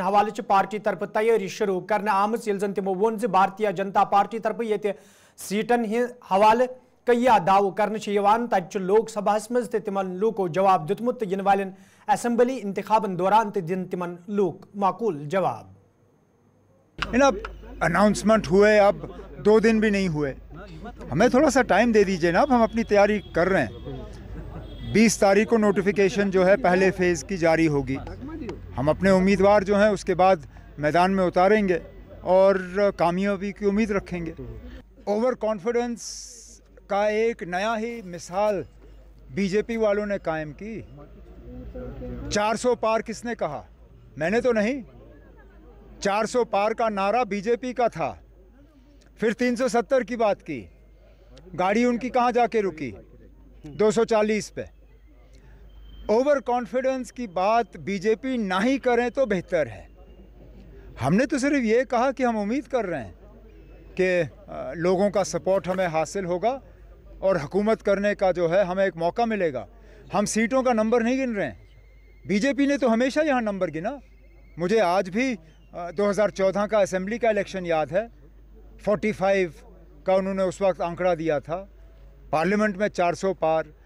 हवाल party तरफ तैयारी शुरू कर आम जन तमो वो भारतीय जनता पार्टी तरफ ये सीटन हवाले कैया दाव कर तत्व लोकसभा मज तिम लूको जवाब दुतमुत इन वाले असम्बली इंतबन दौरान दिन तिम लूक माकूल जवाब अनाउंसमेंट हुए अब दो दिन भी नहीं हुए हमें थोड़ा सा टाइम दे दीजिए ना अब हम अपनी तैयारी कर रहे हैं 20 तारीख को नोटिफिकेशन जो है पहले फेज़ की जारी होगी हम अपने उम्मीदवार जो हैं उसके बाद मैदान में उतारेंगे और कामयाबी की उम्मीद रखेंगे ओवर कॉन्फिडेंस का एक नया ही मिसाल बीजेपी वालों ने कायम की 400 पार किसने कहा मैंने तो नहीं 400 पार का नारा बीजेपी का था फिर 370 की बात की गाड़ी उनकी कहाँ जाके रुकी 240 पे ओवर कॉन्फिडेंस की बात बीजेपी ना ही करें तो बेहतर है हमने तो सिर्फ ये कहा कि हम उम्मीद कर रहे हैं कि लोगों का सपोर्ट हमें हासिल होगा और हुकूमत करने का जो है हमें एक मौका मिलेगा हम सीटों का नंबर नहीं गिन रहे हैं बीजेपी ने तो हमेशा यहाँ नंबर गिना मुझे आज भी 2014 का असेंबली का इलेक्शन याद है 45 का उन्होंने उस वक्त आंकड़ा दिया था पार्लियामेंट में 400 पार